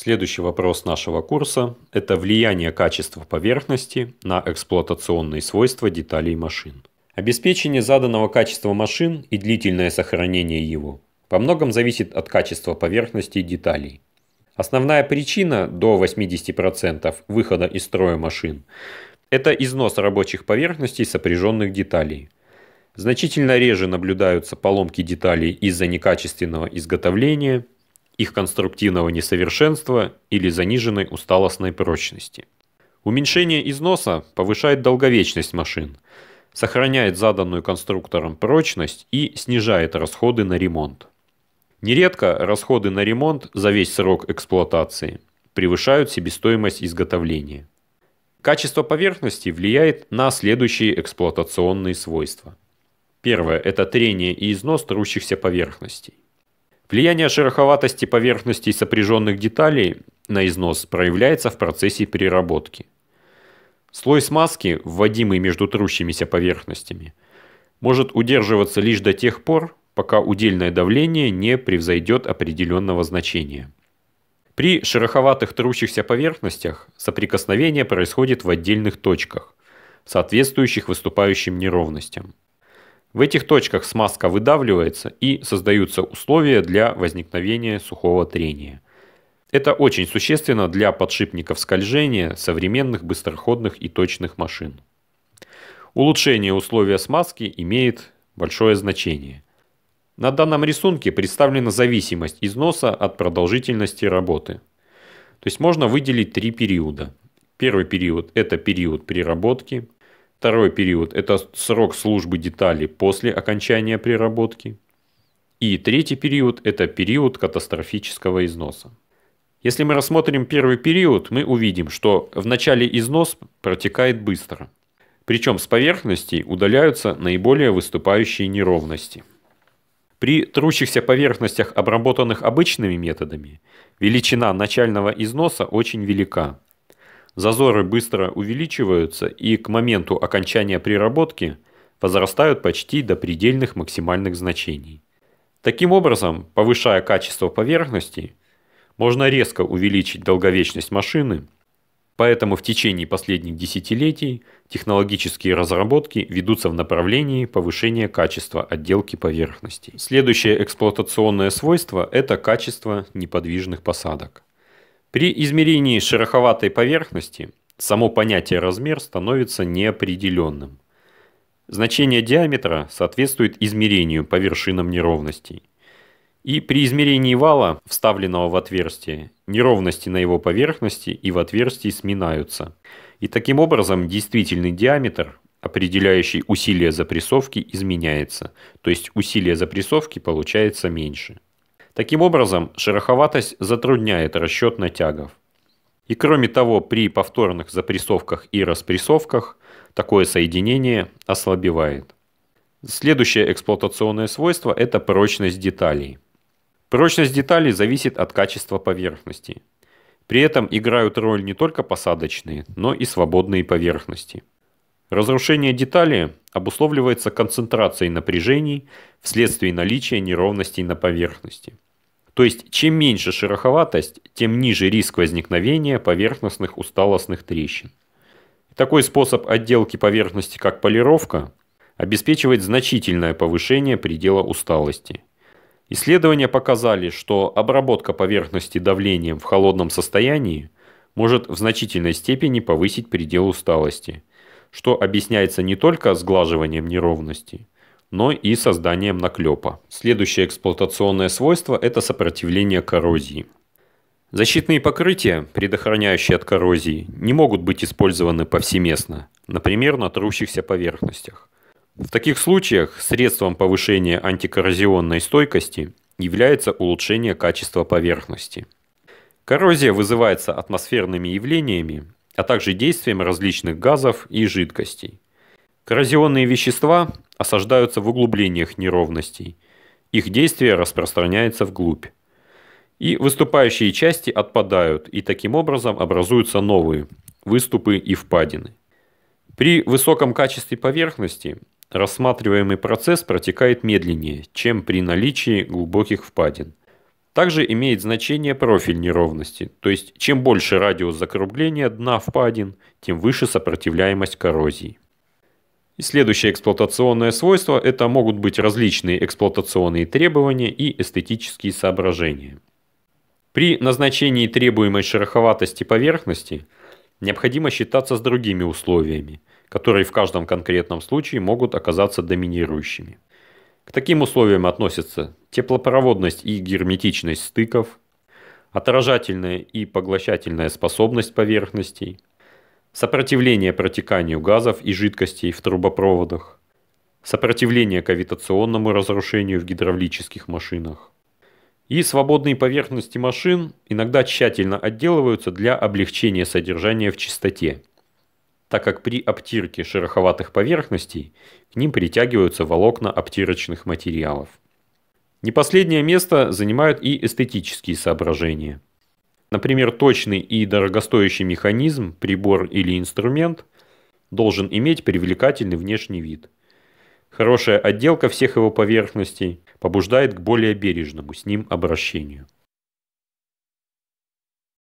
Следующий вопрос нашего курса – это влияние качества поверхности на эксплуатационные свойства деталей машин. Обеспечение заданного качества машин и длительное сохранение его во многом зависит от качества поверхности деталей. Основная причина до 80% выхода из строя машин – это износ рабочих поверхностей сопряженных деталей. Значительно реже наблюдаются поломки деталей из-за некачественного изготовления – их конструктивного несовершенства или заниженной усталостной прочности. Уменьшение износа повышает долговечность машин, сохраняет заданную конструктором прочность и снижает расходы на ремонт. Нередко расходы на ремонт за весь срок эксплуатации превышают себестоимость изготовления. Качество поверхности влияет на следующие эксплуатационные свойства. Первое – это трение и износ трущихся поверхностей. Влияние шероховатости поверхностей сопряженных деталей на износ проявляется в процессе переработки. Слой смазки, вводимый между трущимися поверхностями, может удерживаться лишь до тех пор, пока удельное давление не превзойдет определенного значения. При шероховатых трущихся поверхностях соприкосновение происходит в отдельных точках, соответствующих выступающим неровностям. В этих точках смазка выдавливается и создаются условия для возникновения сухого трения. Это очень существенно для подшипников скольжения современных быстроходных и точных машин. Улучшение условия смазки имеет большое значение. На данном рисунке представлена зависимость износа от продолжительности работы. То есть можно выделить три периода. Первый период – это период переработки – Второй период – это срок службы детали после окончания приработки. И третий период – это период катастрофического износа. Если мы рассмотрим первый период, мы увидим, что в начале износ протекает быстро. Причем с поверхностей удаляются наиболее выступающие неровности. При трущихся поверхностях, обработанных обычными методами, величина начального износа очень велика Зазоры быстро увеличиваются и к моменту окончания приработки возрастают почти до предельных максимальных значений. Таким образом, повышая качество поверхности, можно резко увеличить долговечность машины, поэтому в течение последних десятилетий технологические разработки ведутся в направлении повышения качества отделки поверхностей. Следующее эксплуатационное свойство – это качество неподвижных посадок. При измерении шероховатой поверхности само понятие «размер» становится неопределенным. Значение диаметра соответствует измерению по вершинам неровностей. И при измерении вала, вставленного в отверстие, неровности на его поверхности и в отверстии сминаются. И таким образом действительный диаметр, определяющий усилие запрессовки, изменяется, то есть усилие запрессовки получается меньше. Таким образом, шероховатость затрудняет расчет натягов. И кроме того, при повторных запрессовках и распрессовках такое соединение ослабевает. Следующее эксплуатационное свойство – это прочность деталей. Прочность деталей зависит от качества поверхности. При этом играют роль не только посадочные, но и свободные поверхности. Разрушение детали обусловливается концентрацией напряжений вследствие наличия неровностей на поверхности. То есть, чем меньше шероховатость, тем ниже риск возникновения поверхностных усталостных трещин. Такой способ отделки поверхности, как полировка, обеспечивает значительное повышение предела усталости. Исследования показали, что обработка поверхности давлением в холодном состоянии может в значительной степени повысить предел усталости, что объясняется не только сглаживанием неровностей, но и созданием наклепа. Следующее эксплуатационное свойство – это сопротивление коррозии. Защитные покрытия, предохраняющие от коррозии, не могут быть использованы повсеместно, например, на трущихся поверхностях. В таких случаях средством повышения антикоррозионной стойкости является улучшение качества поверхности. Коррозия вызывается атмосферными явлениями, а также действием различных газов и жидкостей. Коррозионные вещества осаждаются в углублениях неровностей. Их действие распространяется вглубь. И выступающие части отпадают, и таким образом образуются новые – выступы и впадины. При высоком качестве поверхности рассматриваемый процесс протекает медленнее, чем при наличии глубоких впадин. Также имеет значение профиль неровности, то есть чем больше радиус закругления дна впадин, тем выше сопротивляемость коррозии следующее эксплуатационное свойство – это могут быть различные эксплуатационные требования и эстетические соображения. При назначении требуемой шероховатости поверхности необходимо считаться с другими условиями, которые в каждом конкретном случае могут оказаться доминирующими. К таким условиям относятся теплопроводность и герметичность стыков, отражательная и поглощательная способность поверхностей – сопротивление протеканию газов и жидкостей в трубопроводах, сопротивление кавитационному разрушению в гидравлических машинах. И свободные поверхности машин иногда тщательно отделываются для облегчения содержания в чистоте, так как при обтирке шероховатых поверхностей к ним притягиваются волокна обтирочных материалов. Не последнее место занимают и эстетические соображения – Например, точный и дорогостоящий механизм, прибор или инструмент должен иметь привлекательный внешний вид. Хорошая отделка всех его поверхностей побуждает к более бережному с ним обращению.